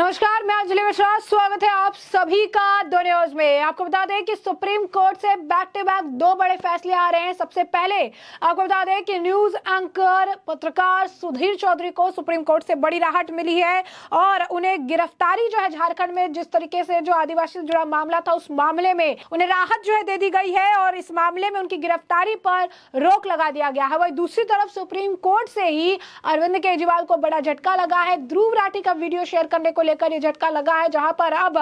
नमस्कार मैं अंजलि मिश्रा स्वागत है आप सभी का दो न्यूज में आपको बता दें कि सुप्रीम कोर्ट से बैक टू बैक दो बड़े फैसले आ रहे हैं सबसे पहले आपको बता दें कि न्यूज एंकर पत्रकार सुधीर चौधरी को सुप्रीम कोर्ट से बड़ी राहत मिली है और उन्हें गिरफ्तारी जो है झारखंड में जिस तरीके से जो आदिवासी जुड़ा मामला था उस मामले में उन्हें राहत जो है दे दी गई है और इस मामले में उनकी गिरफ्तारी पर रोक लगा दिया गया है वही दूसरी तरफ सुप्रीम कोर्ट से ही अरविंद केजरीवाल को बड़ा झटका लगा है ध्रुव राठी का वीडियो शेयर करने को लेकर ये झटका लगा है जहां पर अब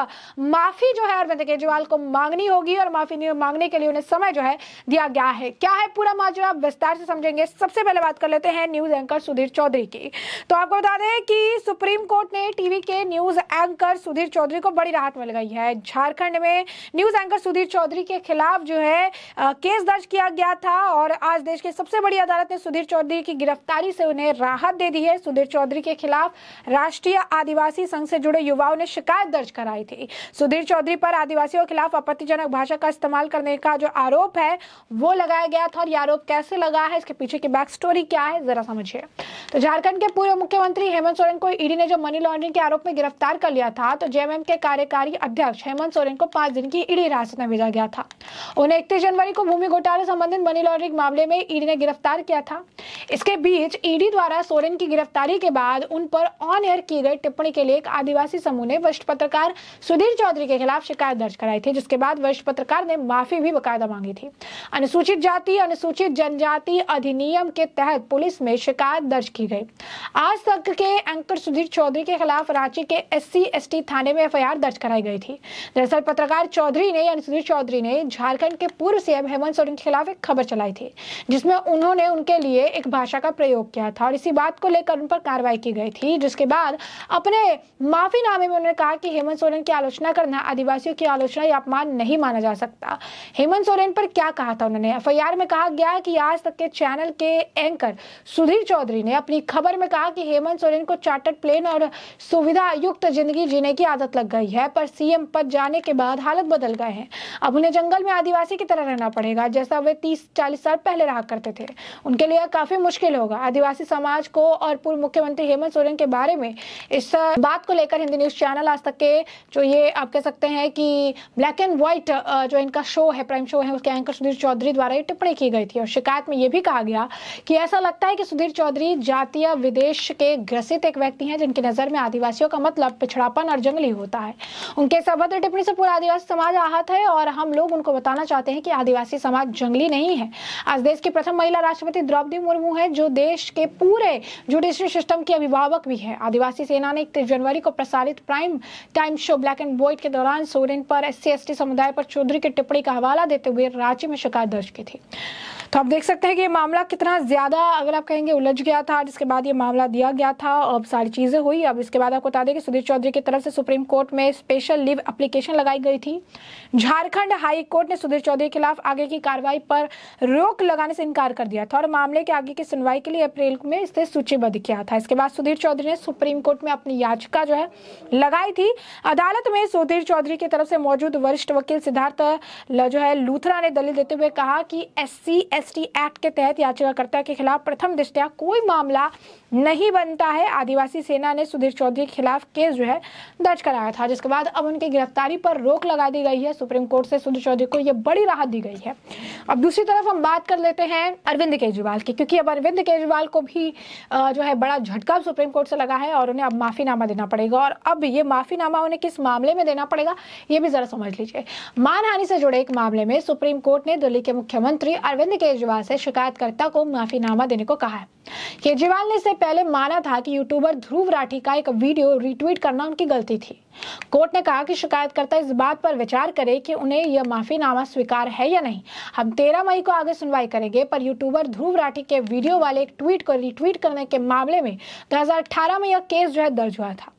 माफी जो है अरविंद केजरीवाल को मांगनी होगी और माफी मांगने के लिए उन्हें समय जो है दिया गया है क्या है पूरा माजरा विस्तार से समझेंगे सबसे पहले बात कर लेते हैं न्यूज एंकर सुधीर चौधरी की तो आपको बता दें कि सुप्रीम कोर्ट ने टीवी के न्यूज एंकर सुधीर चौधरी को बड़ी राहत मिल गई है झारखंड में न्यूज एंकर सुधीर चौधरी के खिलाफ जो है केस दर्ज किया गया था और आज देश के सबसे बड़ी अदालत ने सुधीर चौधरी की गिरफ्तारी से उन्हें राहत दे दी है सुधीर चौधरी के खिलाफ राष्ट्रीय आदिवासी संघ से जुड़े युवाओं ने शिकायत दर्ज कराई थी सुधीर चौधरी पर आदिवासियों के खिलाफ आपत्तिजनक भाषा का इस्तेमाल करने का जो आरोप है वो लगाया गया था और ये आरोप कैसे लगा है इसके पीछे की बैक स्टोरी क्या है जरा समझिए तो झारखंड के पूर्व मुख्यमंत्री हेमंत सोरेन को ईडी ने जो मनी लॉन्ड्रिंग के आरोप में गिरफ्तार कर लिया था तो जेएमएम के कार्यकारी अध्यक्ष हेमंत सोरेन को पांच दिन की ईडी हिरासत में भेजा गया था उन्हें इकतीस जनवरी को भूमि घोटाले संबंधित मनी लॉन्ड्रिंग मामले में ईडी ने गिरफ्तार किया था इसके बीच ईडी द्वारा सोरेन की गिरफ्तारी के बाद उन पर ऑन एयर की गई टिप्पणी के लिए एक आदिवासी समूह ने वरिष्ठ पत्रकार सुधीर चौधरी के खिलाफ शिकायत दर्ज कराई थी जिसके बाद वरिष्ठ पत्रकार ने माफी भी बकायदा मांगी थी अनुसूचित जाति अनुसूचित जनजाति अधिनियम के तहत पुलिस में शिकायत दर्ज की गई आज तक के एंकर सुधीर चौधरी के खिलाफ रांची के एस सी थाने में एफ दर्ज कराई गई थी दरअसल पत्रकार चौधरी ने यानी सुधीर चौधरी ने झारखंड के पूर्व सीएम हेमंत सोरेन के खिलाफ एक खबर चलाई थी जिसमें उन्होंने उनके लिए एक भाषा का प्रयोग किया था और इसी बात को लेकर उन पर कार्रवाई की गई थी जिसके बाद अपने माफीनामे में उन्होंने कहा कि हेमंत सोरेन की आलोचना करना आदिवासियों की आलोचना या अपमान नहीं माना जा सकता हेमंत सोरेन पर क्या कहा था उन्होंने एफ में कहा गया कि आज तक के चैनल के एंकर सुधीर चौधरी ने अपनी खबर में कहा कि हेमंत सोरेन को चार्टर्ड प्लेन और सुविधा युक्त जिंदगी जीने की आदत लग गई है पर सीएम पद जाने के बाद हालत बदल गए हैं अब उन्हें जंगल में आदिवासी की तरह रहना पड़ेगा जैसा वे तीस चालीस साल पहले रहा करते थे उनके लिए काफी मुश्किल होगा आदिवासी समाज को और पूर्व मुख्यमंत्री हेमंत सोरेन के बारे में इस बात को लेकर हिंदी न्यूज़ चैनल आज तक के जो ये आप कह सकते हैं कि ब्लैक एंड व्हाइट जो इनका शो है प्राइम शो है उसके एंकर सुधीर चौधरी द्वारा ये टिप्पणी की गई थी और शिकायत में ये भी कहा गया कि ऐसा लगता है कि सुधीर चौधरी जातीय विदेश के ग्रसित एक व्यक्ति हैं जिनकी नज़र में आदिवासियों का मतलब पिछड़ापन और जंगली होता है उनके इस अभद्र टिप्पणी से पूरा आदिवासी समाज आहत है और हम लोग उनको बताना चाहते हैं कि आदिवासी समाज जंगली नहीं है आज देश की प्रथम महिला राष्ट्रपति द्रौपदी मुर्मू है जो देश के पूरे जुडिशरी सिस्टम की अभिभावक भी है आदिवासी सेना ने इकतीस जनवरी को प्रसारित prime time show black and white के दौरान सोरेन पर एस सी समुदाय पर चौधरी की टिप्पणी का हवाला देते हुए रांची में शिकायत दर्ज की थी तो आप देख सकते हैं कि ये मामला कितना ज़्यादा अगर आप कहेंगे उलझ गया था जिसके बाद ये मामला दिया गया था अब सारी चीज़ें हुई अब इसके बाद आपको बता दें कि सुधीर चौधरी की तरफ से सुप्रीम कोर्ट में स्पेशल लीव एप्लीकेशन लगाई गई थी झारखंड हाई कोर्ट ने सुधीर चौधरी के खिलाफ आगे की कार्रवाई पर रोक लगाने से इनकार कर दिया था और मामले के आगे की सुनवाई के लिए अप्रैल में इसे सूचीबद्ध किया था इसके बाद सुधीर चौधरी ने सुप्रीम कोर्ट में अपनी याचिका जो है लगाई थी अदालत में सुधीर चौधरी की तरफ से मौजूद वरिष्ठ वकील सिद्धार्थ जो है लूथरा ने दलील देते हुए कहा कि एस सी एक्ट के तहत याचिकाकर्ता के खिलाफ प्रथम दृष्टया कोई मामला नहीं बनता है आदिवासी सेना ने सुधीर चौधरी के खिलाफ केस जो है दर्ज कराया था जिसके बाद अब उनकी गिरफ्तारी पर रोक लगा दी गई है सुप्रीम कोर्ट से सुधीर चौधरी को यह बड़ी राहत दी गई है अब दूसरी तरफ हम बात कर लेते हैं अरविंद केजरीवाल की क्योंकि अब अरविंद केजरीवाल को भी जो है बड़ा झटका सुप्रीम कोर्ट से लगा है और उन्हें अब माफीनामा देना पड़ेगा और अब ये माफीनामा उन्हें किस मामले में देना पड़ेगा ये भी जरा समझ लीजिए मानहानि से जुड़े एक मामले में सुप्रीम कोर्ट ने दिल्ली के मुख्यमंत्री अरविंद केजरीवाल से शिकायतकर्ता को माफीनामा देने को कहा है केजरीवाल ने इससे पहले माना था कि यूट्यूबर ध्रुव राठी का एक वीडियो रिट्वीट करना उनकी गलती थी कोर्ट ने कहा कि शिकायतकर्ता इस बात पर विचार करे कि उन्हें यह माफीनामा स्वीकार है या नहीं हम 13 मई को आगे सुनवाई करेंगे पर यूट्यूबर ध्रुव राठी के वीडियो वाले एक ट्वीट को रिट्वीट करने के मामले में दो में यह केस जो है दर्ज हुआ था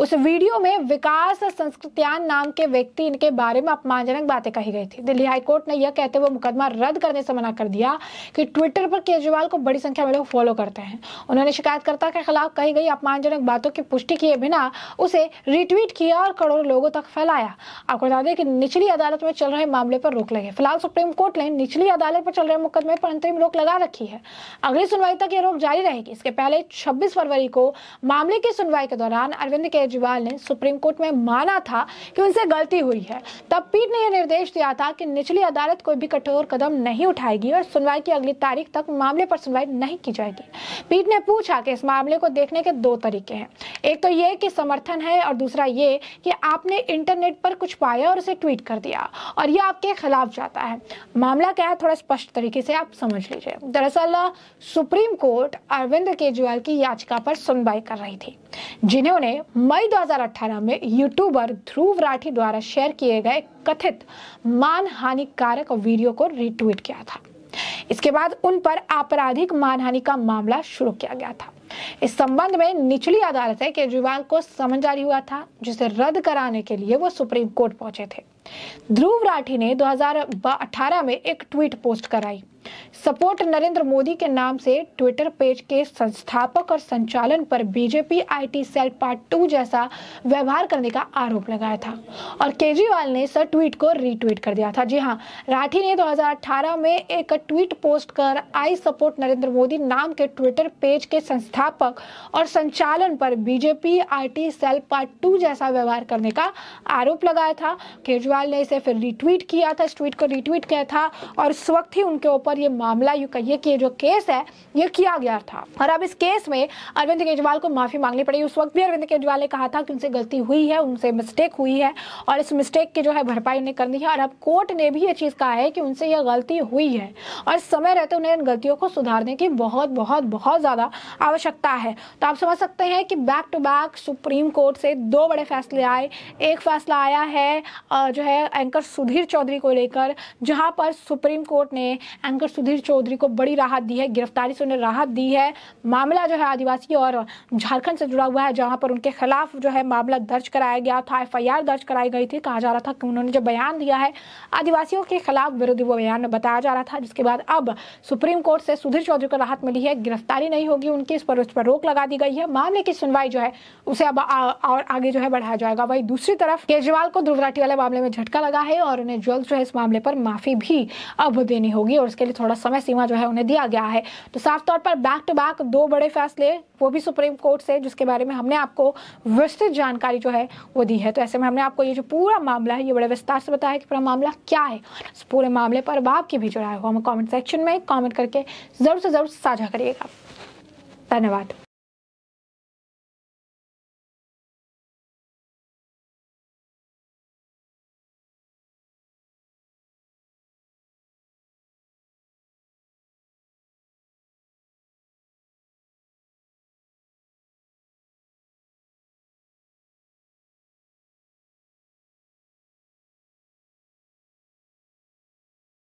उस वीडियो में विकास संस्कृत्यान नाम के व्यक्ति इनके बारे में अपमानजनक बातें कही गई थी दिल्ली हाईकोर्ट ने यह कहते हुए मुकदमा रद्द करने से मना कर दिया कि ट्विटर पर केजरीवाल को बड़ी संख्या में लोग फॉलो करते हैं उन्होंने शिकायतकर्ता के खिलाफ कही गई अपमानजनक बातों की पुष्टि किए बिना उसे रिट्वीट किया और करोड़ों लोगों तक फैलाया आपको बता दें कि निचली अदालत में चल रहे मामले पर रोक लगे फिलहाल सुप्रीम कोर्ट ने निचली अदालत पर चल रहे मुकदमे पर अंतरिम रोक लगा रखी है अगली सुनवाई तक यह रोक जारी रहेगी इसके पहले छब्बीस फरवरी को मामले की सुनवाई के दौरान अरविंद अरविंद केजरीवाल ने सुप्रीम कोर्ट में माना था कि उनसे गलती हुई है तब पीठ ने यह निर्देश दिया था कि निचली अदालत कोई भी कठोर कदम नहीं उठाएगी और सुनवाई की अगली तारीख तक मामले पर सुनवाई नहीं की जाएगी पीठ ने पूछा कि इस मामले को देखने के दो तरीके हैं एक तो ये कि समर्थन है और दूसरा ये कि आपने इंटरनेट पर कुछ पाया और उसे ट्वीट कर दिया और यह आपके खिलाफ जाता है मामला क्या है थोड़ा स्पष्ट तरीके से आप समझ लीजिए दरअसल सुप्रीम कोर्ट अरविंद केजरीवाल की याचिका पर सुनवाई कर रही थी जिन्होंने मई 2018 में यूट्यूबर ध्रुव राठी द्वारा शेयर किए गए कथित मानहानिकारक वीडियो को रिट्वीट किया था इसके बाद उन पर आपराधिक मानहानि का मामला शुरू किया गया था इस संबंध में निचली अदालत है केजरीवाल को समन जारी हुआ था जिसे रद्द कराने के लिए वो सुप्रीम कोर्ट पहुंचे थे ध्रुव राठी ने 2018 में एक ट्वीट पोस्ट कराई सपोर्ट नरेंद्र मोदी के नाम से ट्विटर पेज के संस्थापक और संचालन पर BJP IT cell part two जैसा व्यवहार करने का आरोप लगाया था और केजरीवाल ने सर ट्वीट को रीट्वीट कर दिया था जी हाँ राठी ने 2018 में एक ट्वीट पोस्ट कर आई सपोर्ट नरेंद्र मोदी नाम के ट्विटर पेज के संस्थापक और संचालन पर BJP I cell part two जैसा व्यवहार करने का आरोप लगाया था केजरीवाल ने इसे फिर रिट्वीट किया था इस ट्वीट को रिट्वीट किया था और उस वक्त ही उनके ऊपर ये मामला यू कहिए कि जो केस है ये किया गया था और अब इस केस में अरविंद केजरीवाल को माफी मांगनी पड़ी उस वक्त भी अरविंद केजरीवाल ने कहा था कि उनसे गलती हुई है उनसे मिस्टेक हुई है और इस मिस्टेक की जो है भरपाई उन्हें करनी है और अब कोर्ट ने भी ये चीज़ कहा है कि उनसे यह गलती हुई है और समय रहते उन्हें इन गलतियों को सुधारने की बहुत बहुत बहुत ज़्यादा आवश्यकता है तो आप समझ सकते हैं कि back to back supreme court से दो बड़े फैसले आए एक फैसला आया है जो है एंकर सुधीर चौधरी को लेकर जहां पर सुप्रीम कोर्ट ने एंकर सुधीर चौधरी को बड़ी राहत दी है गिरफ्तारी से उन्हें राहत दी है मामला जो है आदिवासी और झारखंड से जुड़ा हुआ है जहां पर उनके खिलाफ जो है मामला दर्ज कराया गया था एफ दर्ज कराई गई थी कहा जा रहा था कि उन्होंने जो बयान दिया है आदिवासियों के खिलाफ विरोधी वो बयान बताया जा रहा था जिसके बाद अब सुप्रीम कोर्ट से सुधीर चौधरी को राहत मिली है गिरफ्तारी नहीं होगी उनकी इस पर उस पर रोक लगा दी गई है मामले की सुनवाई जो है उसे अब और आगे जो है बढ़ाया जाएगा वही दूसरी तरफ केजरीवाल को ध्रुवराठी वाले मामले में झटका लगा है और उन्हें जल्द जो है इस मामले पर माफी भी अब देनी होगी और उसके लिए थोड़ा समय समय सीमा जो है उन्हें दिया गया है तो साफ तौर पर बैक टू बैक दो बड़े फैसले वो भी सुप्रीम कोर्ट से जिसके बारे में हमने आपको विस्तृत जानकारी जो है वो दी है तो ऐसे में हमने आपको ये जो पूरा मामला है ये बड़े विस्तार से बताया कि पूरा मामला क्या है इस पूरे मामले पर अब आपकी भी जुड़ा है हमें कॉमेंट सेक्शन में कॉमेंट करके ज़रूर से ज़रूर साझा करिएगा धन्यवाद